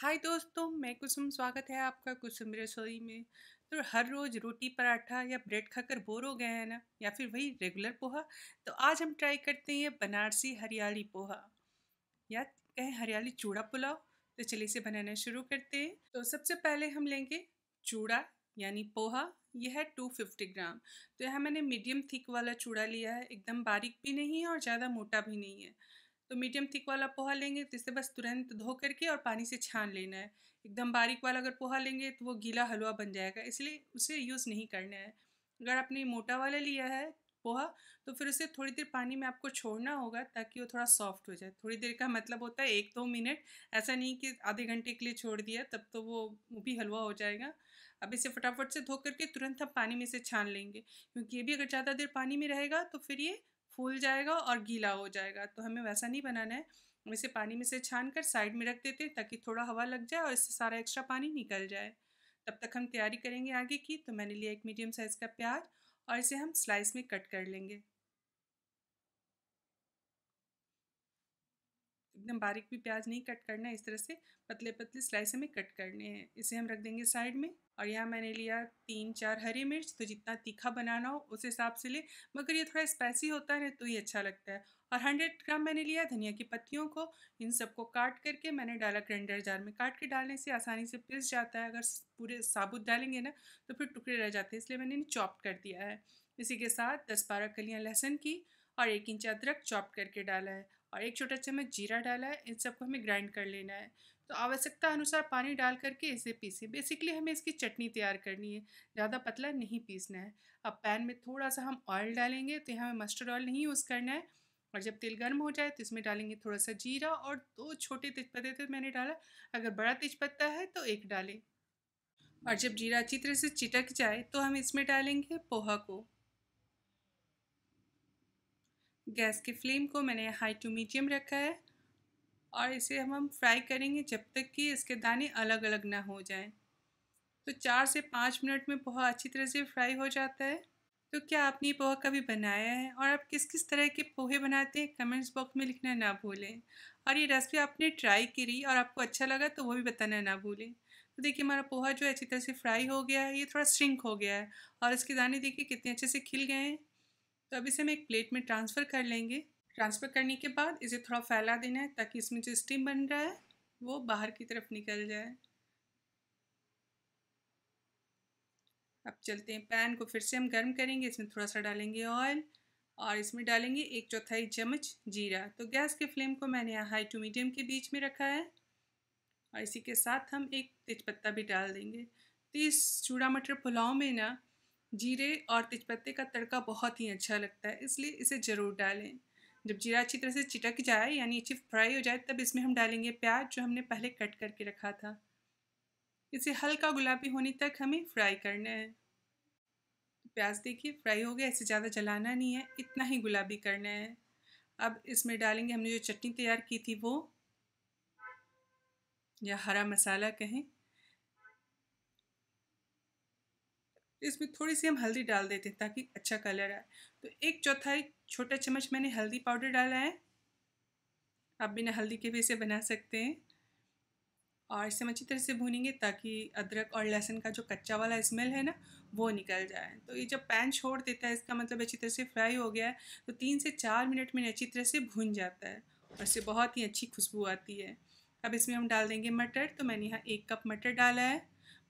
हाय दोस्तों मैं कुसुम स्वागत है आपका कुसुम रसोई में तो हर रोज़ रोटी पराठा या ब्रेड खाकर बोर हो गए हैं ना या फिर वही रेगुलर पोहा तो आज हम ट्राई करते हैं बनारसी हरियाली पोहा या कहें हरियाली चूड़ा पुलाव तो चलिए इसे बनाना शुरू करते हैं तो सबसे पहले हम लेंगे चूड़ा यानी पोहा यह है टू फिफ्टी ग्राम तो यह मैंने मीडियम थिक वाला चूड़ा लिया है एकदम बारीक भी नहीं है और ज़्यादा मोटा भी नहीं है तो मीडियम थिक वाला पोहा लेंगे तो इसे बस तुरंत धो करके और पानी से छान लेना है एकदम बारीक वाला अगर पोहा लेंगे तो वो गीला हलवा बन जाएगा इसलिए उसे यूज़ नहीं करना है अगर आपने मोटा वाला लिया है पोहा तो फिर उसे थोड़ी देर पानी में आपको छोड़ना होगा ताकि वो थोड़ा सॉफ्ट हो जाए थोड़ी देर का मतलब होता है एक दो मिनट ऐसा नहीं कि आधे घंटे के लिए छोड़ दिया तब तो वो भी हलवा हो जाएगा अब इसे फटाफट से धो करके तुरंत हम पानी में से छान लेंगे क्योंकि ये भी अगर ज़्यादा देर पानी में रहेगा तो फिर ये फूल जाएगा और गीला हो जाएगा तो हमें वैसा नहीं बनाना है हम इसे पानी में से छान कर साइड में रख देते हैं ताकि थोड़ा हवा लग जाए और इससे सारा एक्स्ट्रा पानी निकल जाए तब तक हम तैयारी करेंगे आगे की तो मैंने लिया एक मीडियम साइज़ का प्याज और इसे हम स्लाइस में कट कर लेंगे एकदम बारीक भी प्याज नहीं कट करना है इस तरह से पतले पतले स्लाइस हमें कट करने हैं इसे हम रख देंगे साइड में और यहाँ मैंने लिया तीन चार हरी मिर्च तो जितना तीखा बनाना हो उस हिसाब से ले मगर ये थोड़ा स्पाइसी होता है तो ये अच्छा लगता है और हंड्रेड ग्राम मैंने लिया धनिया की पत्तियों को इन सबको काट करके मैंने डाला ग्राइंडर जार में काट के डालने से आसानी से पिस जाता है अगर पूरे साबुत डालेंगे ना तो फिर टुकड़े रह जाते हैं इसलिए मैंने इन्हें चॉप कर दिया है इसी के साथ दस बारह कलियाँ लहसुन की और एक इंच अदरक चॉप करके डाला है और एक छोटा चम्मच जीरा डाला है इन सबको हमें ग्राइंड कर लेना है तो आवश्यकता अनुसार पानी डाल करके इसे पीसें बेसिकली हमें इसकी चटनी तैयार करनी है ज़्यादा पतला नहीं पीसना है अब पैन में थोड़ा सा हम ऑयल डालेंगे तो यहाँ हमें मस्टर्ड ऑयल नहीं यूज़ करना है और जब तेल गर्म हो जाए तो इसमें डालेंगे थोड़ा सा जीरा और दो छोटे तेजपत्ते तो मैंने डाला अगर बड़ा तेजपत्ता है तो एक डालें और जब जीरा अच्छी तरह से चिटक जाए तो हम इसमें डालेंगे पोहा को गैस की फ्लेम को मैंने हाई टू मीडियम रखा है और इसे हम हम फ्राई करेंगे जब तक कि इसके दाने अलग अलग ना हो जाएं। तो चार से पाँच मिनट में पोहा अच्छी तरह से फ्राई हो जाता है तो क्या आपने पोहा कभी बनाया है और आप किस किस तरह के पोहे बनाते हैं कमेंट्स बॉक्स में लिखना ना भूलें और ये रेसिपी आपने ट्राई करी और आपको अच्छा लगा तो वो भी बताना ना भूलें तो देखिए हमारा पोहा जो है अच्छी तरह से फ्राई हो गया है ये थोड़ा श्रिंक हो गया है और इसके दाने देखिए कितने अच्छे से खिल गए हैं तो अब इसे हम एक प्लेट में ट्रांसफ़र कर लेंगे ट्रांसफ़र करने के बाद इसे थोड़ा फैला देना है ताकि इसमें जो स्टीम बन रहा है वो बाहर की तरफ निकल जाए अब चलते हैं पैन को फिर से हम गर्म करेंगे इसमें थोड़ा सा डालेंगे ऑयल और इसमें डालेंगे एक चौथाई चम्मच जीरा तो गैस के फ्लेम को मैंने यहाँ हाई टू मीडियम के बीच में रखा है और इसी के साथ हम एक तेज़पत्ता भी डाल देंगे तो इस चूड़ा मटर पुलाव में ना जीरे और तेजपत्ते का तड़का बहुत ही अच्छा लगता है इसलिए इसे ज़रूर डालें जब जीरा अच्छी तरह से चिटक जाए यानी अच्छी फ्राई हो जाए तब इसमें हम डालेंगे प्याज जो हमने पहले कट करके रखा था इसे हल्का गुलाबी होने तक हमें फ्राई करना है प्याज देखिए फ्राई हो गया इसे ज़्यादा जलाना नहीं है इतना ही गुलाबी करना है अब इसमें डालेंगे हमने जो चटनी तैयार की थी वो या हरा मसाला कहें तो इसमें थोड़ी सी हम हल्दी डाल देते हैं ताकि अच्छा कलर आए तो एक चौथाई छोटा चम्मच मैंने हल्दी पाउडर डाला है आप बिना हल्दी के भी इसे बना सकते हैं और इसे हम अच्छी तरह से भूनेंगे ताकि अदरक और लहसुन का जो कच्चा वाला स्मेल है ना वो निकल जाए तो ये जब पैन छोड़ देता है इसका मतलब अच्छी तरह से फ्राई हो गया है तो तीन से चार मिनट में अच्छी तरह से भून जाता है और इससे बहुत ही अच्छी खुशबू आती है अब इसमें हम डाल देंगे मटर तो मैंने यहाँ एक कप मटर डाला है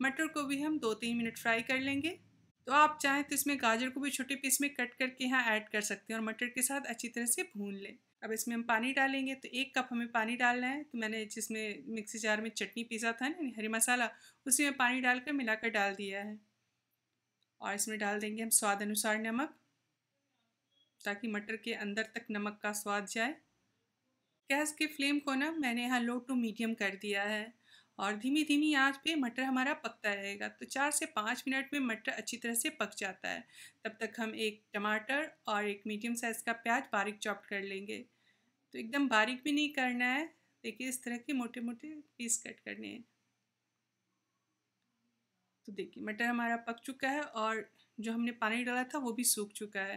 मटर को भी हम दो तीन मिनट फ्राई कर लेंगे तो आप चाहें तो इसमें गाजर को भी छोटे पीस में कट करके यहाँ ऐड कर सकते हैं और मटर के साथ अच्छी तरह से भून लें अब इसमें हम पानी डालेंगे तो एक कप हमें पानी डालना है तो मैंने जिसमें मिक्सी जार में चटनी पीसा था ना हरी मसाला उसी में पानी डालकर मिलाकर डाल दिया है और इसमें डाल देंगे हम स्वाद अनुसार नमक ताकि मटर के अंदर तक नमक का स्वाद जाए गैस के फ्लेम को ना मैंने यहाँ लो टू मीडियम कर दिया है और धीमी धीमी आँच पे मटर हमारा पकता रहेगा तो चार से पाँच मिनट में मटर अच्छी तरह से पक जाता है तब तक हम एक टमाटर और एक मीडियम साइज़ का प्याज बारीक चॉप कर लेंगे तो एकदम बारीक भी नहीं करना है देखिए इस तरह के मोटे मोटे पीस कट करने हैं तो देखिए मटर हमारा पक चुका है और जो हमने पानी डाला था वो भी सूख चुका है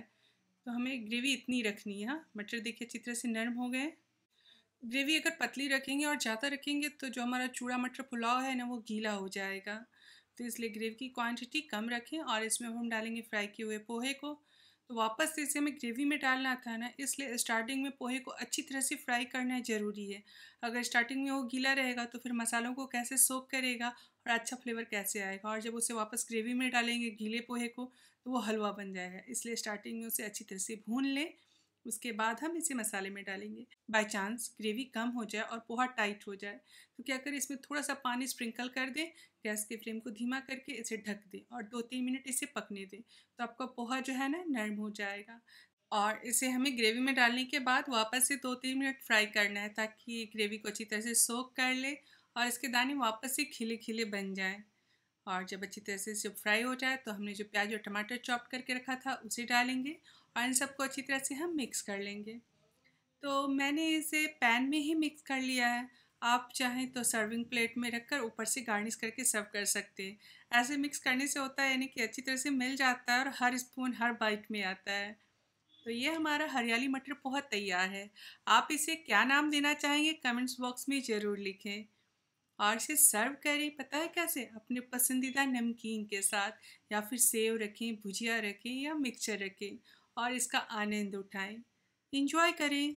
तो हमें ग्रेवी इतनी रखनी है हाँ, मटर देखिए अच्छी तरह से नरम हो गए ग्रेवी अगर पतली रखेंगे और ज़्यादा रखेंगे तो जो हमारा चूड़ा मटर पुलाव है ना वो गीला हो जाएगा तो इसलिए ग्रेवी की क्वांटिटी कम रखें और इसमें हम डालेंगे फ्राई किए हुए पोहे को तो वापस से इसे हमें ग्रेवी में डालना था ना इसलिए स्टार्टिंग में पोहे को अच्छी तरह से फ्राई करना ज़रूरी है अगर स्टार्टिंग में वो गीला रहेगा तो फिर मसालों को कैसे सोख करेगा और अच्छा फ्लेवर कैसे आएगा और जब उसे वापस ग्रेवी में डालेंगे गीले पोहे को तो वो हलवा बन जाएगा इसलिए स्टार्टिंग में उसे अच्छी तरह से भून लें उसके बाद हम इसे मसाले में डालेंगे बाय चांस ग्रेवी कम हो जाए और पोहा टाइट हो जाए तो क्या करें इसमें थोड़ा सा पानी स्प्रिंकल कर दें गैस के फ्लेम को धीमा करके इसे ढक दें और दो तीन मिनट इसे पकने दें तो आपका पोहा जो है ना नर्म हो जाएगा और इसे हमें ग्रेवी में डालने के बाद वापस से दो तीन मिनट फ्राई करना है ताकि ग्रेवी को अच्छी तरह से सोख कर ले और इसके दाने वापस से खिले खिले बन जाएँ और जब अच्छी तरह से जब फ्राई हो जाए तो हमने जो प्याज और टमाटर चॉप करके रखा था उसे डालेंगे આન સબકો અચ્છી તરહ સે હમ મિક્સ કર લેંગે તો મેને ઇસે પેન મે હી મિક્સ કર લિયા હે આપ ચાહે તો સર્વિંગ પ્લેટ મે રખકર ઉપર સે ગાર્નિશ કરકે સર્વ કર સકતે હે એસે મિક્સ કરને સે હોતા હે યેનકી અચ્છી તરહ સે મિલ જાતા હે ઔર હર સ્પોન હર બાઇટ મે આતા હે તો યે હમારા હરિયાલી મટર પૌર તૈયાર હે આપ ઇસે ક્યા નામ દેના ચાહેંગે કમેન્ટ્સ બોક્સ મે જરૂર લિખે આર સે સર્વ કરી પતા હે કૈસે અપને પસંદીદા નમકીન કે સાથ યા ફિર સેવ રખે ભુજિયા રખે યા મિકચર રખે और इसका आनंद उठाएं। इंजॉय करें